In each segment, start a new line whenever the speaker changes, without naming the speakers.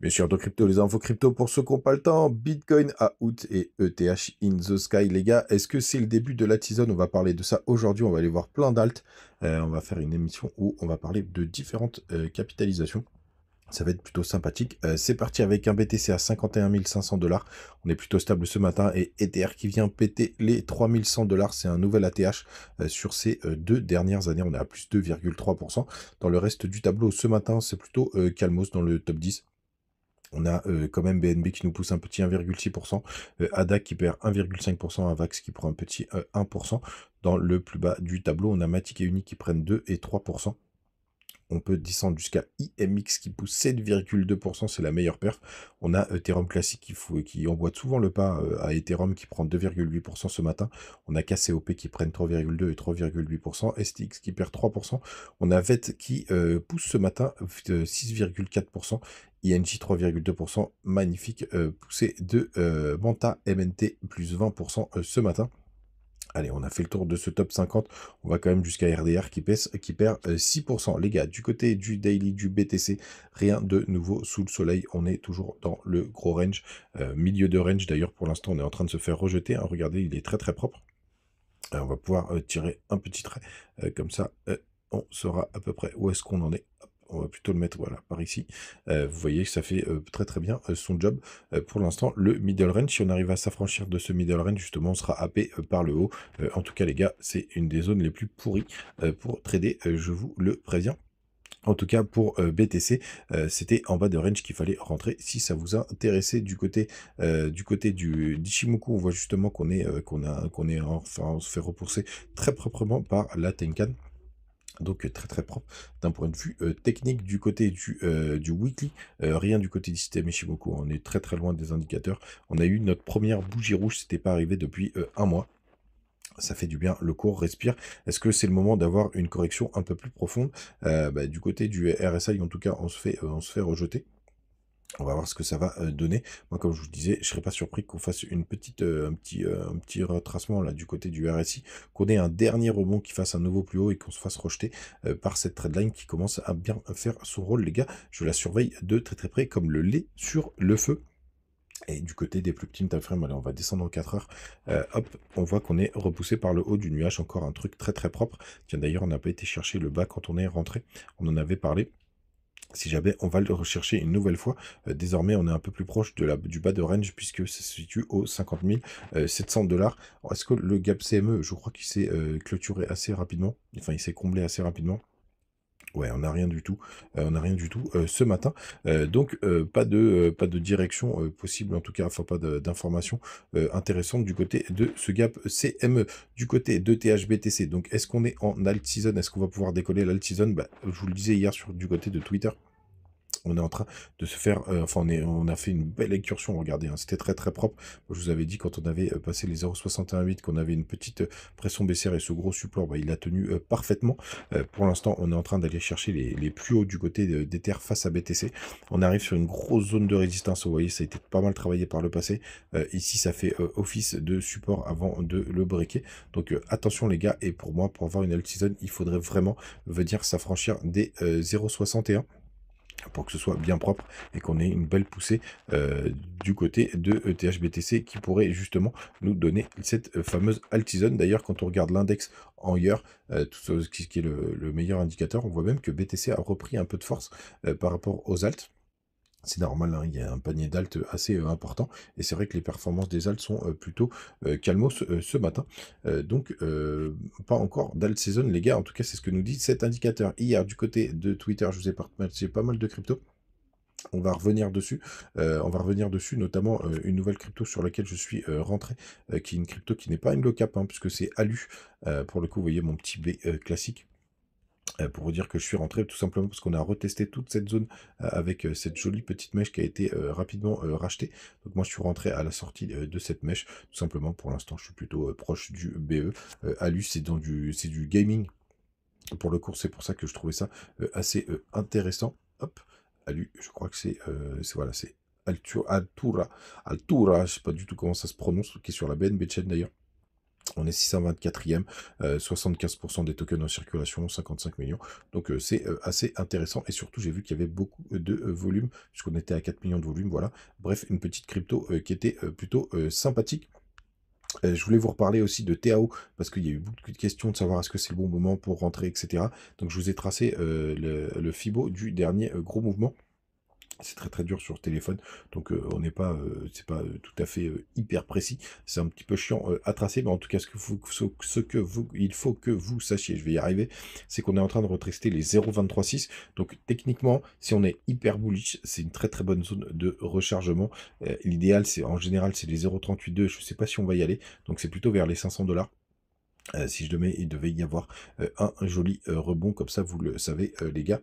Bien sûr, de crypto, les infos crypto pour ceux qui n'ont pas le temps. Bitcoin à août et ETH in the sky, les gars. Est-ce que c'est le début de la tisane On va parler de ça aujourd'hui. On va aller voir plein d'altes. Euh, on va faire une émission où on va parler de différentes euh, capitalisations. Ça va être plutôt sympathique. Euh, c'est parti avec un BTC à 51 500 dollars. On est plutôt stable ce matin et ETR qui vient péter les 3100 dollars. C'est un nouvel ATH sur ces deux dernières années. On est à plus 2,3%. Dans le reste du tableau ce matin, c'est plutôt Calmos dans le top 10. On a euh, quand même BNB qui nous pousse un petit 1,6%, euh, ADA qui perd 1,5%, AVAX qui prend un petit 1%. Euh, Dans le plus bas du tableau, on a Matic et Uni qui prennent 2 et 3% on peut descendre jusqu'à IMX qui pousse 7,2%, c'est la meilleure perf. On a euh, Ethereum classique qui, qui emboîte souvent le pas euh, à Ethereum qui prend 2,8% ce matin. On a KCOP qui prennent 3,2 et 3,8%, STX qui perd 3%. On a VET qui euh, pousse ce matin 6,4%. ING 3,2%, magnifique poussé poussée de Banta Manta MNT plus 20% ce matin. Allez, on a fait le tour de ce top 50. On va quand même jusqu'à RDR qui, pèse, qui perd 6%. Euh, Les gars, du côté du daily, du BTC, rien de nouveau sous le soleil. On est toujours dans le gros range, euh, milieu de range. D'ailleurs, pour l'instant, on est en train de se faire rejeter. Hein. Regardez, il est très très propre. Euh, on va pouvoir tirer un petit trait. comme ça, on saura à peu près où est-ce qu'on en est on va plutôt le mettre voilà, par ici. Euh, vous voyez que ça fait euh, très très bien euh, son job pour l'instant. Le middle range, si on arrive à s'affranchir de ce middle range, justement, on sera happé par le haut. en tout cas, les gars, c'est une des zones les plus pourries pour trader, je vous le préviens. En tout cas pour BTC, c'était en bas de range qu'il fallait rentrer si ça vous intéressait du côté du côté du On voit justement qu'on est qu'on a qu'on est enfin on se fait repousser très proprement par la Tenkan donc euh, très très propre d'un point de vue euh, technique du côté du, euh, du weekly, rien du côté du système Ishimoku, on est très très loin des indicateurs, on a eu notre première bougie rouge, c'était pas arrivé depuis un mois, ça fait du bien, le cours respire. Est-ce que c'est le moment d'avoir une correction un peu plus profonde bah, Du côté du RSI, en tout cas, on se fait, on se fait rejeter. On va voir ce que ça va euh, donner. Moi, comme je vous disais, je serais pas surpris qu'on fasse une petite, euh, un petit, euh, un petit retracement là du côté du RSI, qu'on ait un dernier rebond qui fasse un nouveau plus haut et qu'on se fasse rejeter par cette line qui commence à bien faire son rôle, les gars. Je la surveille de très très près, comme le lait sur le feu. Et du côté des plus petites time allez, on va descendre en 4 heures. hop, on voit qu'on est repoussé par le haut du nuage. Encore un truc très très propre. Tiens, d'ailleurs, on n'a pas été chercher le bas quand on est rentré. On en avait parlé si jamais on va le rechercher une nouvelle fois. Euh, désormais, on est un peu plus proche de la, du bas de range puisque ça se situe aux 50 700 euh, dollars. Est-ce que le gap CME, je crois qu'il s'est euh, clôturé assez rapidement Enfin, il s'est comblé assez rapidement. Ouais, on n'a rien du tout. Euh, on n'a rien du tout euh, ce matin. Euh, donc, pas, de, pas de direction possible, en tout cas, enfin, pas d'informations intéressantes du côté de ce gap CME. Du côté de THBTC, donc, est-ce qu'on est en alt-season Est-ce qu'on va pouvoir décoller l'alt-season bah, Je vous le disais hier sur, du côté de Twitter, on est en train de se faire, euh, enfin on, a fait une belle incursion, regardez, hein, c'était très très propre. je vous avais dit quand on avait euh, passé les 0,618 qu'on avait une petite euh, pression baissière et ce gros support, bah, il a tenu parfaitement. pour l'instant, on est en train d'aller chercher les, plus hauts du côté des terres face à BTC. On arrive sur une grosse zone de résistance, vous voyez, ça a été pas mal travaillé par le passé. ici, ça fait office de support avant de le briquer Donc attention les gars, et pour moi, pour avoir une alt season, il faudrait vraiment venir s'affranchir des 0,61 pour que ce soit bien propre et qu'on ait une belle poussée euh, du côté de ETHBTC qui pourrait justement nous donner cette euh, fameuse altison. D'ailleurs, quand on regarde l'index en hier, euh, tout ce qui, est le, meilleur indicateur, on voit même que BTC a repris un peu de force par rapport aux alt c'est normal, hein, il y a un panier d'altes assez euh, important. Et c'est vrai que les performances des altes sont euh, plutôt euh, calmos ce matin. donc, pas encore d'alt season, les gars. En tout cas, c'est ce que nous dit cet indicateur. Hier, du côté de Twitter, je vous ai partagé pas mal de cryptos. On va revenir dessus, on va revenir dessus, notamment une nouvelle crypto sur laquelle je suis rentré, qui est une crypto qui n'est pas une low cap, hein, puisque c'est Alu. pour le coup, vous voyez mon petit B classique. Euh, pour vous dire que je suis rentré tout simplement parce qu'on a retesté toute cette zone euh, avec euh, cette jolie petite mèche qui a été rapidement rachetée. Donc moi je suis rentré à la sortie de cette mèche tout simplement pour l'instant je suis plutôt proche du BE. Alus c'est dans du c'est du gaming pour le cours c'est pour ça que je trouvais ça assez intéressant. Hop, Alu je crois que c'est voilà c'est Altura Altura Altura je sais pas du tout comment ça se prononce qui est sur la BNB chaîne d'ailleurs. On est 624e, 75% euh, des tokens en circulation, 55 millions. Donc euh, c'est euh, assez intéressant. Et surtout, j'ai vu qu'il y avait beaucoup de volume, puisqu'on était à 4 millions de volume. Voilà. Bref, une petite crypto qui était plutôt sympathique. je voulais vous reparler aussi de TAO parce qu'il y a eu beaucoup de questions de savoir est-ce que c'est le bon moment pour rentrer, etc. Donc je vous ai tracé le, FIBO du dernier gros mouvement c'est très très dur sur téléphone, donc euh, on n'est pas, euh, c'est pas euh, tout à fait hyper précis. C'est un petit peu chiant à tracer, mais en tout cas ce que vous, ce, que vous, il faut que vous sachiez, je vais y arriver, c'est qu'on est en train de retester les 0,236. Donc techniquement, si on est hyper bullish, c'est une très très bonne zone de rechargement. L'idéal, c'est en général, c'est les 0,382. Je ne sais pas si on va y aller, donc c'est plutôt vers les 500 dollars. si je mets, il devait y avoir un joli rebond comme ça, vous le savez, les gars.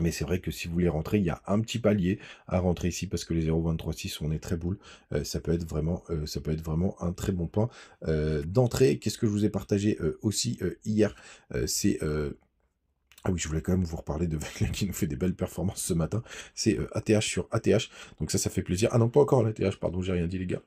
Mais c'est vrai que si vous voulez rentrer, il y a un petit palier à rentrer ici parce que les 0,236, on est très boule. Euh, ça, peut être vraiment, euh, ça peut être vraiment un très bon point euh, d'entrée. Qu'est-ce que je vous ai partagé aussi hier C'est... Ah oui, je voulais quand même vous reparler de Vecla qui nous fait des belles performances ce matin. C'est ATH sur ATH. Donc ça, ça fait plaisir. Ah non, pas encore l'ATH, pardon, j'ai rien dit les gars.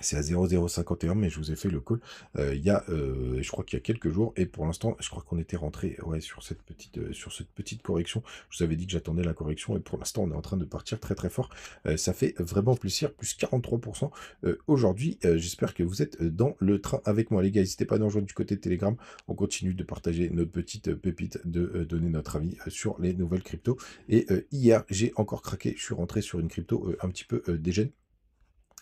C'est à 0051, mais je vous ai fait le call. Euh, il y a, euh, je crois qu'il y a quelques jours, et pour l'instant, je crois qu'on était rentré ouais, sur cette petite, euh, sur cette petite correction. Je vous avais dit que j'attendais la correction, et pour l'instant, on est en train de partir très très fort. ça fait vraiment plaisir, plus 43% aujourd'hui. J'espère que vous êtes dans le train avec moi, les gars. N'hésitez pas à nous rejoindre du côté de Telegram. On continue de partager notre petite pépite, de donner notre avis sur les nouvelles cryptos. Et hier, j'ai encore craqué. Je suis rentré sur une crypto un petit peu dégène.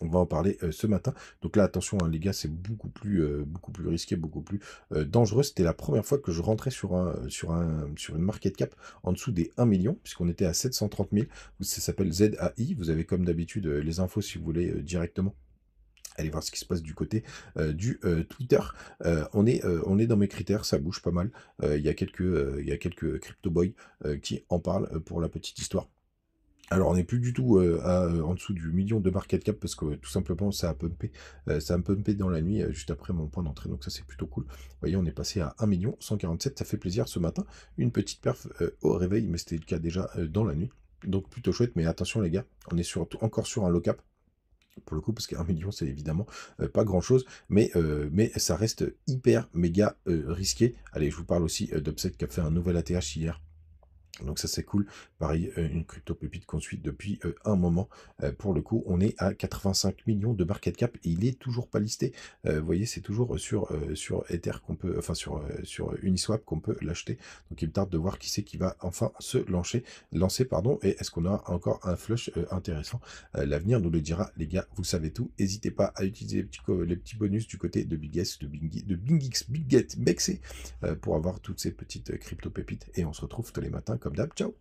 On va en parler euh, ce matin. Donc là, attention, hein, les gars, c'est beaucoup plus, euh, beaucoup plus risqué, beaucoup plus euh, dangereux. C'était la première fois que je rentrais sur un, sur un, sur une market cap en dessous des 1 million, puisqu'on était à 730 000. Ça s'appelle ZAI. Vous avez comme d'habitude les infos si vous voulez directement Allez voir ce qui se passe du côté du Twitter. on, est, on est dans mes critères, ça bouge pas mal. Il y a quelques, il y a quelques crypto boys qui en parlent pour la petite histoire. Alors on n'est plus du tout euh, euh, en dessous du million de market cap parce que tout simplement ça a pumpé, euh, ça a pumpé dans la nuit juste après mon point d'entrée, donc ça c'est plutôt cool. Vous voyez, on est passé à 1 million 147, ça fait plaisir ce matin, une petite perf au réveil, mais c'était le cas déjà dans la nuit, donc plutôt chouette, mais attention les gars, on est surtout encore sur un low cap, pour le coup, parce qu'un million, c'est évidemment pas grand-chose, mais, mais ça reste hyper, méga risqué. Allez, je vous parle aussi d'Obset qui a fait un nouvel ATH hier. Donc ça c'est cool, pareil, euh, une crypto pépite qu'on suit depuis euh, un moment. Euh, pour le coup, on est à 85 millions de market cap et il est toujours pas listé. vous voyez, c'est toujours sur sur Ether qu'on peut, enfin sur sur Uniswap qu'on peut l'acheter. Donc il me tarde de voir qui c'est qui va enfin se lancer, lancer pardon. Et est-ce qu'on a encore un flush intéressant L'avenir nous le dira, les gars. Vous savez tout. N'hésitez pas à utiliser les petits bonus du côté de BigS, de Bing, de BingX, BigGet, Bexé pour avoir toutes ces petites crypto pépites. Et on se retrouve tous les matins comme d'hab. Ciao